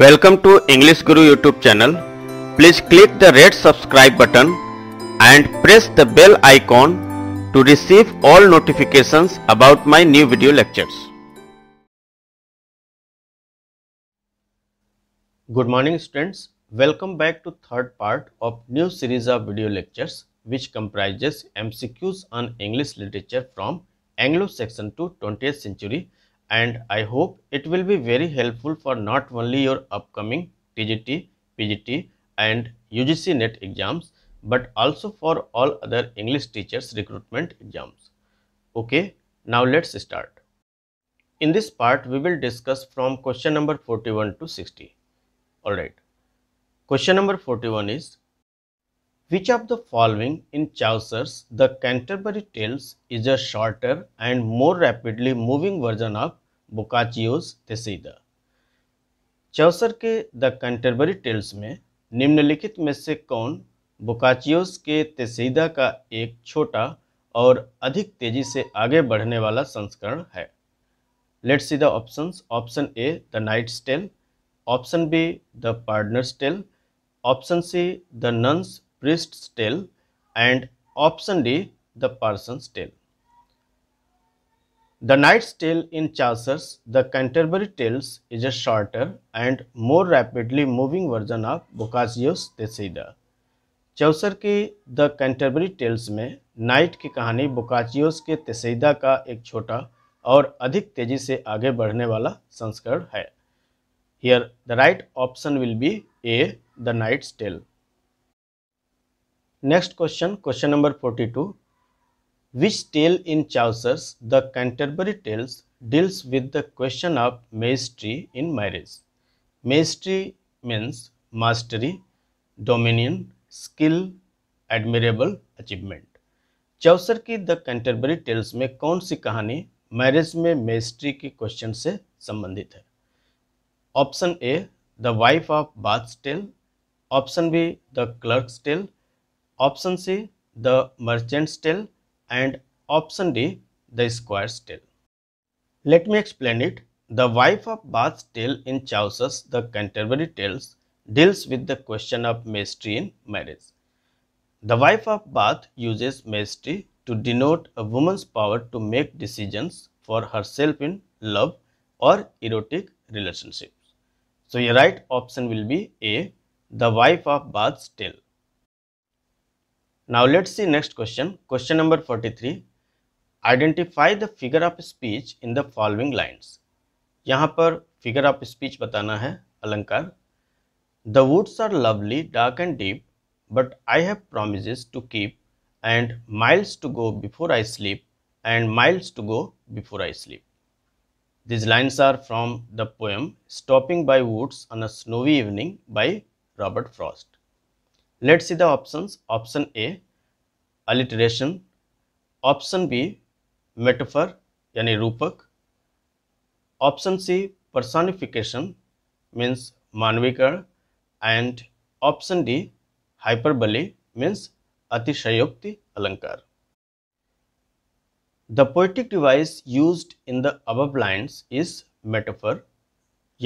Welcome to English Guru YouTube channel. Please click the red subscribe button and press the bell icon to receive all notifications about my new video lectures. Good morning students. Welcome back to third part of new series of video lectures which comprises MCQs on English literature from Anglo-Saxon to 20th century and I hope it will be very helpful for not only your upcoming TGT, PGT and UGC NET exams but also for all other English teachers recruitment exams. Okay, now let's start. In this part, we will discuss from question number 41 to 60. Alright, question number 41 is which of the following in Chaucer's The Canterbury Tales is a shorter and more rapidly moving version of बोकाचियोज तेसीदा चौसर के the Canterbury tales में निम्नलिखित में से कौन बुकाचियोज के तेसीदा का एक छोटा और अधिक तेजी से आगे बढ़ने वाला संस्करण है let's see the options option A the knight's tale option B the pardoner's tale option C the nun's priest tale and option D the parson tale The knight's tale in Chaucer's The Canterbury Tales is a shorter and more rapidly moving version of Boccaccio's Thesaida. Chaucer के the Canterbury tales में knight की कहानी बोकाचियोस के तेसैदा का एक छोटा और अधिक तेजी से आगे बढ़ने वाला संस्करण है here the right option will be A the knight's tale next question question number forty two Which tale in Chaucer's The Canterbury Tales deals with the question of maestry in marriage? Maestry means mastery, dominion, skill, admirable achievement Chaucer की the Canterbury tales में कौन सी कहानी marriage में मेस्ट्री के question से संबंधित है option A the wife of Bath tale option B the clerk's tale option C the merchant's tale and option D the square's tail. Let me explain it. The wife of Bath's tale in Chaucer's The Canterbury Tales deals with the question of maestry in marriage. The wife of Bath uses maestry to denote a woman's power to make decisions for herself in love or erotic relationships. So your right option will be A, the wife of Bath's tale. Now let's see next question. Question number 43. Identify the figure of speech in the following lines. यहाँ पर figure of speech बताना है अलंकार the woods are lovely dark and deep but I have promise to keep and miles to go before I sleep and miles to go before I sleep these lines are from the poem stopping by woods on a snowy evening by Robert Frost let's see the options option a alliteration option b metaphor यानी रूपक option C personification means मानवीकरण and option D hyperbole means अतिशयोक्ति अलंकार the poetic device use in the above lines is metaphor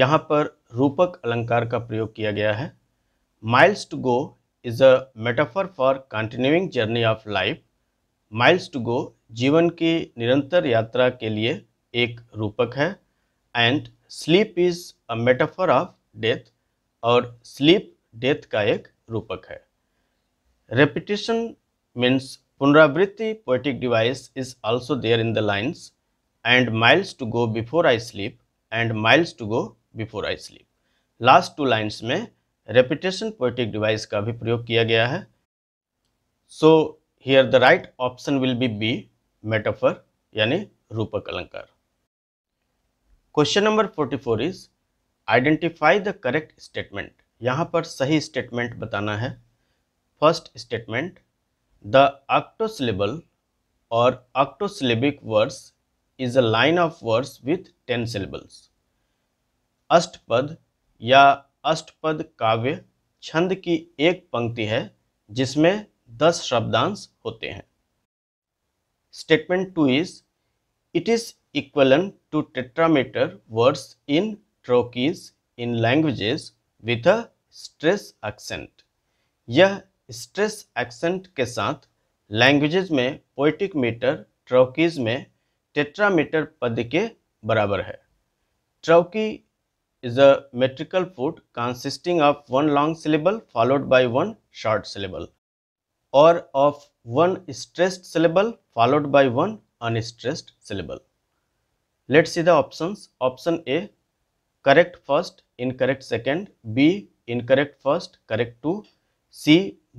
यहाँ पर रूपक अलंकार का प्रयोग किया गया है miles to go is a metaphor for continuing journey of life miles to go जीवन की निरंतर यात्रा के लिए एक रूपक है and sleep is a metaphor of death और स्लीप डेथ का एक रूपक है रेपिटेशन मीन्स पुनरावृत्ति poetic device is also there in the lines and miles to go before I sleep and miles to go before I sleep last two lines में repetition poetic device का भी प्रयोग किया गया है so here the right option will be B metaphor यानी रूपक अलंकार question number 44 is identify the correct statement यहां पर सही स्टेटमेंट बताना है फर्स्ट स्टेटमेंट द ऑक्टोसिलेबल और octosyllabic words is a line of words with ten syllables अष्टपद या अष्टपद काव्य छंद की एक पंक्ति है जिसमें दस शब्दांश होते हैं statement two is it is equivalent to tetrameter words in trochees in languages with a stress accent यह स्ट्रेस एक्सेंट के साथ लैंग्वेजेस में पोइटिक मीटर ट्रोकीज में टेट्रामीटर पद के बराबर है ट्रोकी is a metrical foot consisting of one long syllable followed by one short syllable or of one stressed syllable followed by one unstressed syllable. Let's see the options. Option A correct first, incorrect second, B incorrect first, correct two, C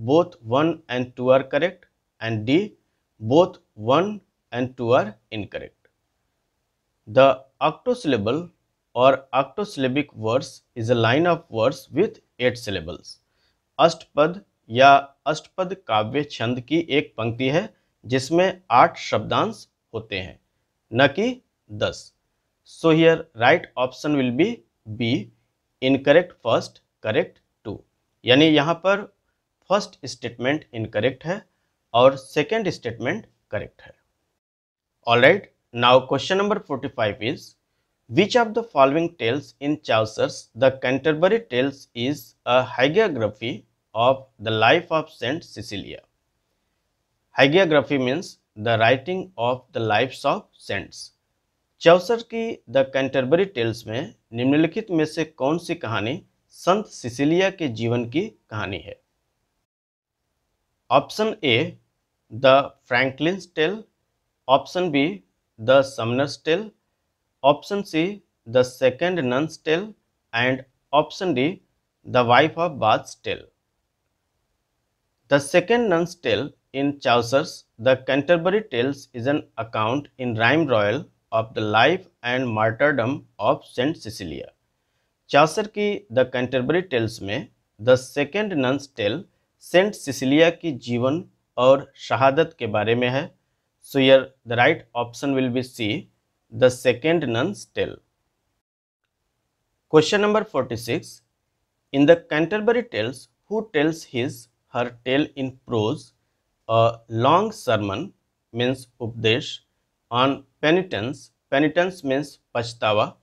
both 1 and 2 are correct and D both 1 and 2 are incorrect. The octosyllable और octosyllabic verse is a line of verse with eight syllables अष्टपद या अष्टपद काव्य छंद की एक पंक्ति है जिसमें आठ शब्दांश होते हैं न कि दस so here right option will be B incorrect first correct two यानी यहाँ पर फर्स्ट स्टेटमेंट इनकरेक्ट है और सेकेंड स्टेटमेंट करेक्ट है all right now question number forty five is Which of the following tales in Chaucer's The Canterbury Tales is a hagiography of the life of Saint Cecilia? Hagiography means the writing of the lives of saints. Chaucer की the Canterbury tales में निम्नलिखित में से कौन सी कहानी संत Sicilia के जीवन की कहानी है option A the Franklin tale option B the summoner's tale option C the second nun's tale and option D the wife of Bath tale the second nun's tale in Chaucer's the Canterbury tales is an account in rhyme royal of the life and martyrdom of saint Cecilia Chaucer की the Canterbury tales में the second nun's tale saint Cecilia की जीवन और शहादत के बारे में है so here the right option will be C the second nun's tale. Question number 46. In the Canterbury Tales, who tells his her tale in prose, a long sermon means updesh on penitence, penitence means pashtava,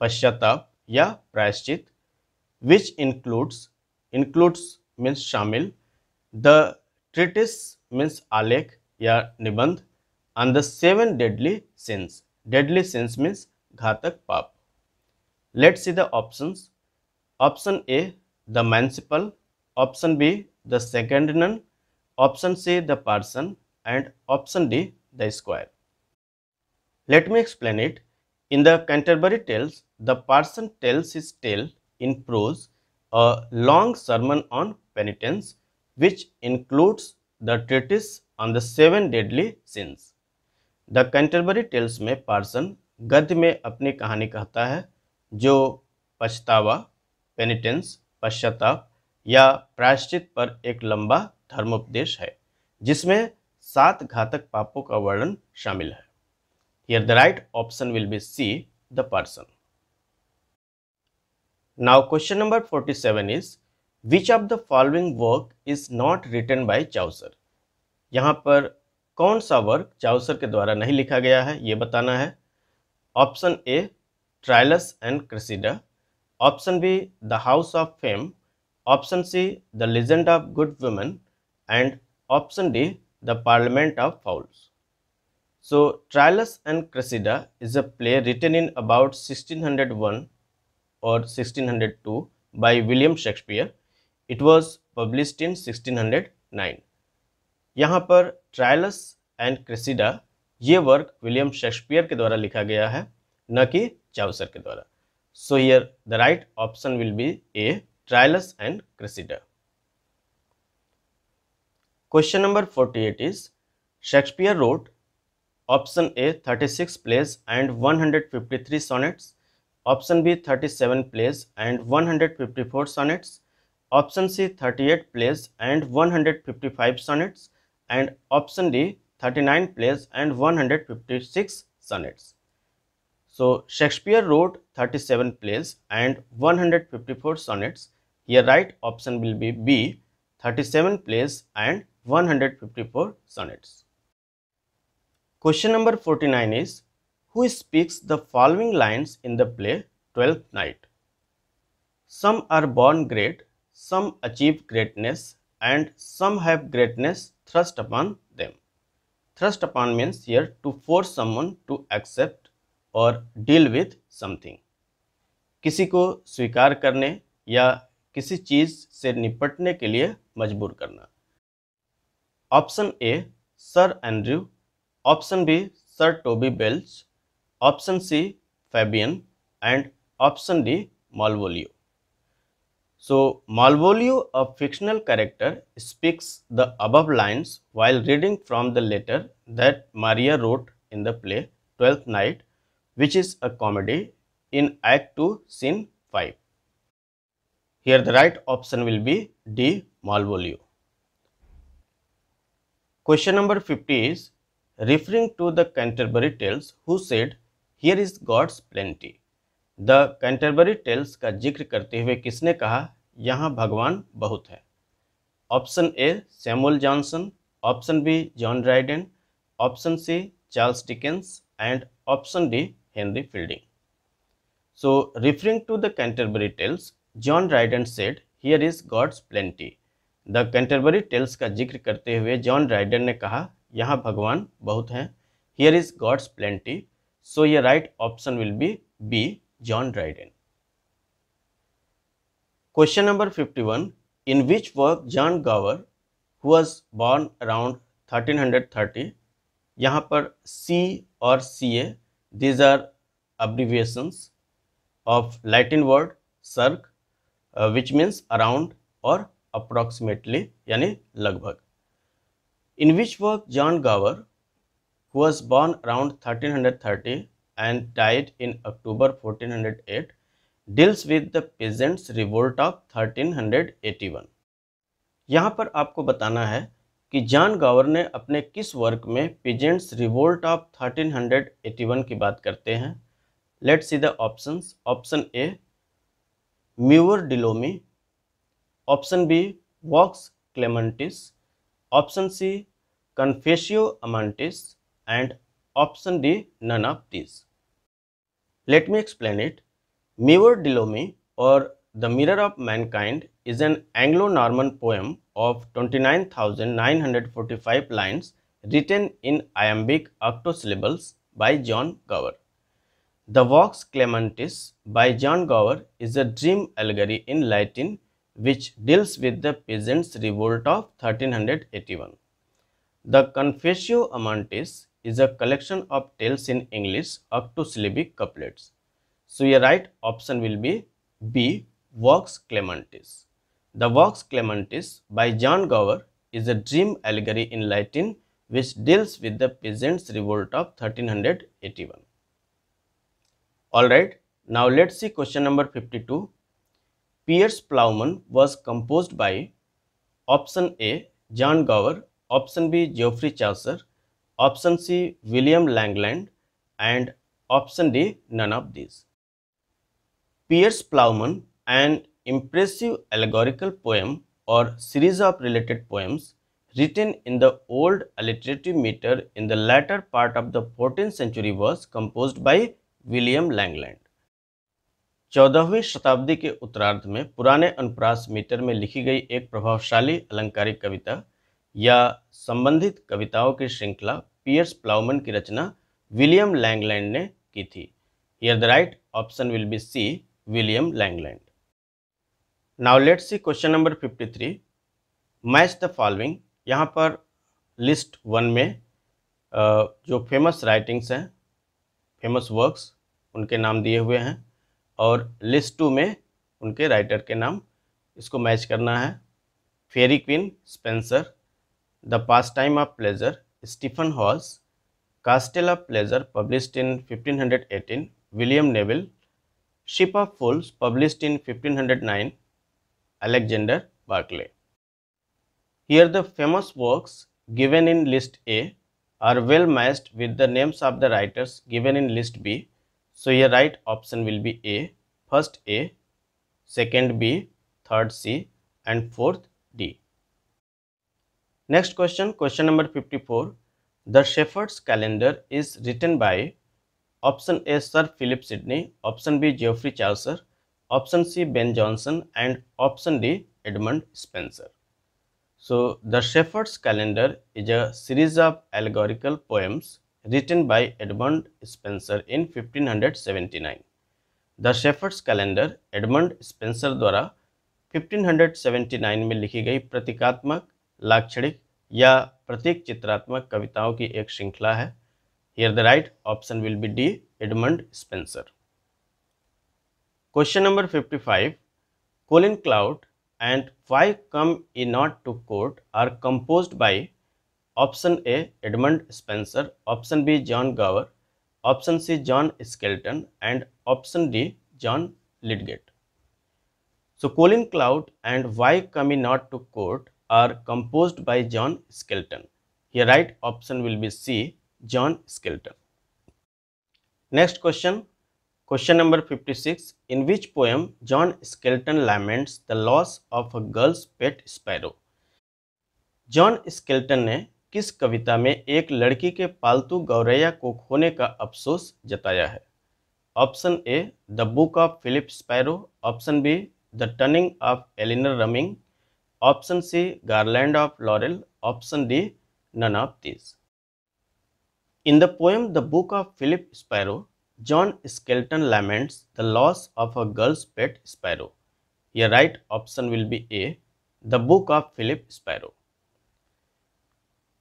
pashyatap ya prashchit, which includes, includes means shamil, the treatise means alek ya nibandh, and the seven deadly sins. Deadly sins means ghatak pap. Let's see the options. Option A, the municipal. Option B, the second nun. Option C, the person. And option D, the square. Let me explain it. In the Canterbury Tales, the person tells his tale in prose, a long sermon on penitence, which includes the treatise on the seven deadly sins. The Canterbury tales में parson गद्य में अपनी कहानी कहता है जो पछतावा पेनिटेंस पश्चाताप या प्रायश्चित पर एक लंबा धर्मोपदेश है जिसमें सात घातक पापों का वर्णन शामिल है here the right option will be C the parson now question number 47 is which of the following work is not written by Chaucer यहां पर कौन सा वर्क चाउसर के द्वारा नहीं लिखा गया है ये बताना है option A Troilus and Criseyde option B the house of fame option C the legend of good women and option D the parliament of fowls so Troilus and Criseyde is a play written in about 1601 और 1602 by William Shakespeare it was published in 1609. यहाँ पर ट्रायलस and क्रिसिडा ये work William Shakespeare के द्वारा लिखा गया है न कि चाउसर के द्वारा so here the right option will be A Troilus and Criseyde question number forty eight is Shakespeare wrote option A thirty six plays and one hundred fifty three sonnets option B thirty seven plays and one hundred fifty four sonnets option C thirty eight plays and one hundred fifty five sonnets and option D 39 plays and 156 sonnets. So Shakespeare wrote 37 plays and 154 sonnets. Here right option will be B 37 plays and 154 sonnets. Question number 49 is Who speaks the following lines in the play Twelfth Night? Some are born great, some achieve greatness, and some have greatness thrust upon them Thrust upon means here to force someone to accept और deal with something किसी को स्वीकार करने या किसी चीज़ से निपटने के लिए मजबूर करना option A sir Andrew option B sir Toby Belch option C Fabian and option D Malvolio So Malvolio, a fictional character, speaks the above lines while reading from the letter that Maria wrote in the play Twelfth Night, which is a comedy in Act 2, Scene 5. Here the right option will be D. Malvolio. Question number 50 is referring to the Canterbury Tales who said, Here is God's plenty. The Canterbury tales का जिक्र करते हुए किसने कहा यहाँ भगवान बहुत है option A Samuel Johnson option B John Dryden option C Charles Dickens and option D Henry Fielding so referring to the Canterbury tales John Dryden said here is God's plenty the Canterbury tales का जिक्र करते हुए John ridden ने कहा यहाँ भगवान बहुत हैं here is God's plenty so ये right option will be B John Dryden. Question number 51. In which work John Gower, who was born around 1330, यहाँ पर C और C A these are abbreviations of Latin word circa which means around और approximately यानी लगभग in which work John Gower who was born around 1330 and died in October 1408 deals with the peasants revolt of 1381 यहाँ पर आपको बताना है कि John गावर ने अपने किस वर्क में पिजेंट्स रिवोल्ट ऑफ 1381 की बात करते हैं let see the options option A Mirour de l'Omme option B Vox Clamantis option C Confessio Amantis and option D none of this Let me explain it. Mirror Dilomi or The Mirror of Mankind is an Anglo-Norman poem of 29,945 lines written in iambic octosyllables by John Gower. The Vox Clementis by John Gower is a dream allegory in Latin which deals with the peasants' revolt of 1381. The Confessio Amantis is a collection of tales in English octosyllabic couplets. So your right option will be B. Vox Clementis. The Vox Clementis by John Gower is a dream allegory in Latin which deals with the peasants' revolt of 1381. Alright, now let's see question number 52. Piers Plowman was composed by option A. John Gower, option B. Geoffrey Chaucer, option C William Langland and option D none of this Piers Plowman and impressive allegorical poem और series of related poems written in the old alliterative metre in the latter part of the fourteen century was compose by William Langland चौदहवीं शताब्दी के उत्तरार्ध में पुराने अनुप्रास metre में लिखी गई एक प्रभावशाली अलंकारिक कविता या संबंधित कविताओं की श्रृंखला पियर्स प्लाउमन की रचना विलियम लैंगलैंड ने की थी here the right option will be C William Langland now let see question number 53 match the following यहाँ पर लिस्ट वन में जो फेमस राइटिंग्स हैं फेमस वर्क्स उनके नाम दिए हुए हैं और लिस्ट टू में उनके राइटर के नाम इसको मैच करना है faerie queen Spenser the pastime of pleasure Stephen Hawes, Castella Pleasure published in 1518, William Neville, Ship of Fools published in 1509, Alexander Barclay. Here the famous works given in list A are well matched with the names of the writers given in list B. So your right option will be A, first A, second B, third C and fourth next question question number 54 the shepherd's calendar is written by option A sir Philip Sidney option B Geoffrey Chaucer option C Ben Jonson and option D Edmund Spenser so the shepherd's calendar is a series of allegorical poems written by Edmund Spenser in 1579 the shepherd's calendar Edmund Spenser द्वारा 1579 में लिखी गई प्रतीकात्मक लाक्षणिक या प्रतीक चित्रात्मक कविताओं की एक श्रृंखला है here the right option will be D Edmund Spenser question number 55 Colin Clout and why come ye not to court are compose by option A Edmund Spenser option B John Gower option C John Skelton and option D John Lydgate so Colin Clout and why come ye not to court are composed by John Skelton. Here right option will be C, John Skelton. Next question, question number 56. In which poem John Skelton laments the loss of a girl's pet sparrow? John Skelton ने किस कविता में एक लड़की के पालतू गौरैया को खोने का अफसोस जताया है option A the book of Philip Sparrow option B the turning of Elinor Rumming Option C, garland of laurel. Option D, none of these. In the poem The Book of Philip Sparrow, John Skelton laments the loss of a girl's pet sparrow. Your right option will be A, The Book of Philip Sparrow.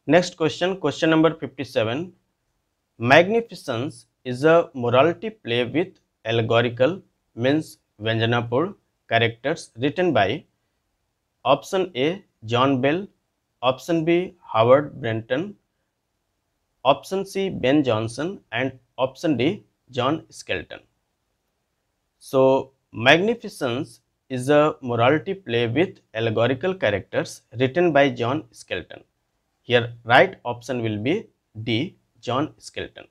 Next question, question number 57. Magnificence is a morality play with allegorical, means Vyanjanapur, characters written by option A John Bell, option B Howard Brenton, option C Ben Johnson and option D John Skelton. So Magnificence is a morality play with allegorical characters written by John Skelton. Here right option will be D John Skelton.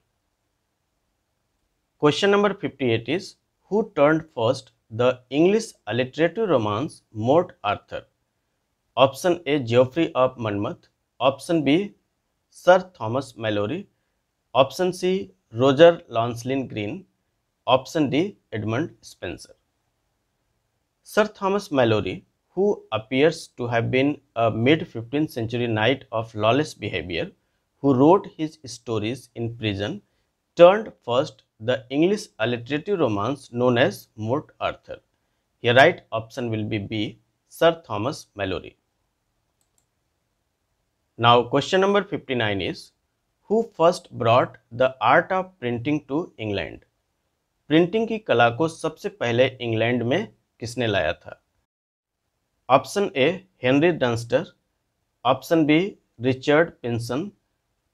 Question number 58 is who turned first the English alliterative romance Mort Arthur Option A Geoffrey of Monmouth. Option B Sir Thomas Mallory. Option C Roger Launcelin Green. Option D Edmund Spencer. Sir Thomas Mallory, who appears to have been a mid-15th century knight of lawless behavior, who wrote his stories in prison, turned first the English alliterative romance known as Mort Arthur. Your right option will be B, Sir Thomas Mallory. Now question number 59 is, who first brought the art of printing to England? Printing ki kala ko sabse pehle England mein kisne laya tha? Option A, Henry Dunster. Option B, Richard Pinson.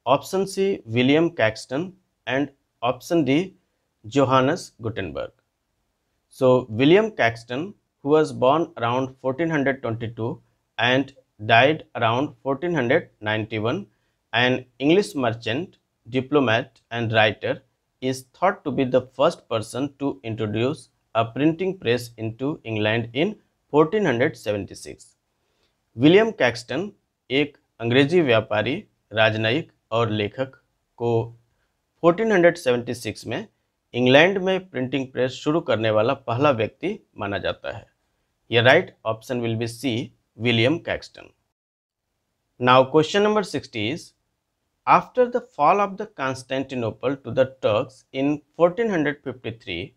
Option C, William Caxton. And option D, Johannes Gutenberg. So William Caxton, who was born around 1422 and died around 1491, an English merchant, diplomat and writer is thought to be the first person to introduce a printing press into England in 1476. William Caxton एक अंग्रेजी व्यापारी राजनयिक और लेखक को 1476 में England में printing press शुरू करने वाला पहला व्यक्ति माना जाता है ये right option will be C William Caxton. Now question number 60 is after the fall of the Constantinople to the Turks in 1453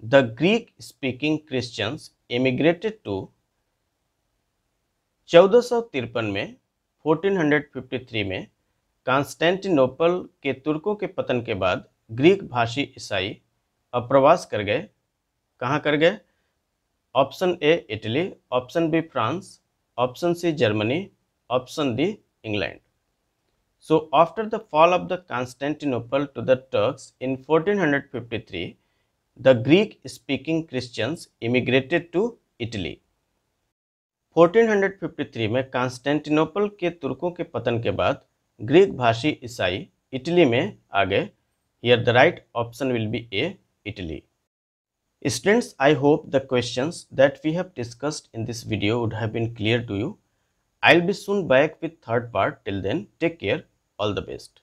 the Greek speaking Christians emigrated to 1453 में 1453 में कांस्टेंटिनोपल के तुर्कों के पतन के बाद ग्रीक भाषी ईसाई अप्रवास कर गए कहाँ कर गए option A Italy option B France option C Germany option D England so after the fall of the Constantinople to the Turks in 1453, the Greek speaking Christians emigrated to Italy 1453 में Constantinople के तुर्कों के पतन के बाद Greek भाषी ईसाई Italy में आ गए here the right option will be A Italy Students, I hope the questions that we have discussed in this video would have been clear to you. I'll be soon back with third part. Till then, take care. All the best.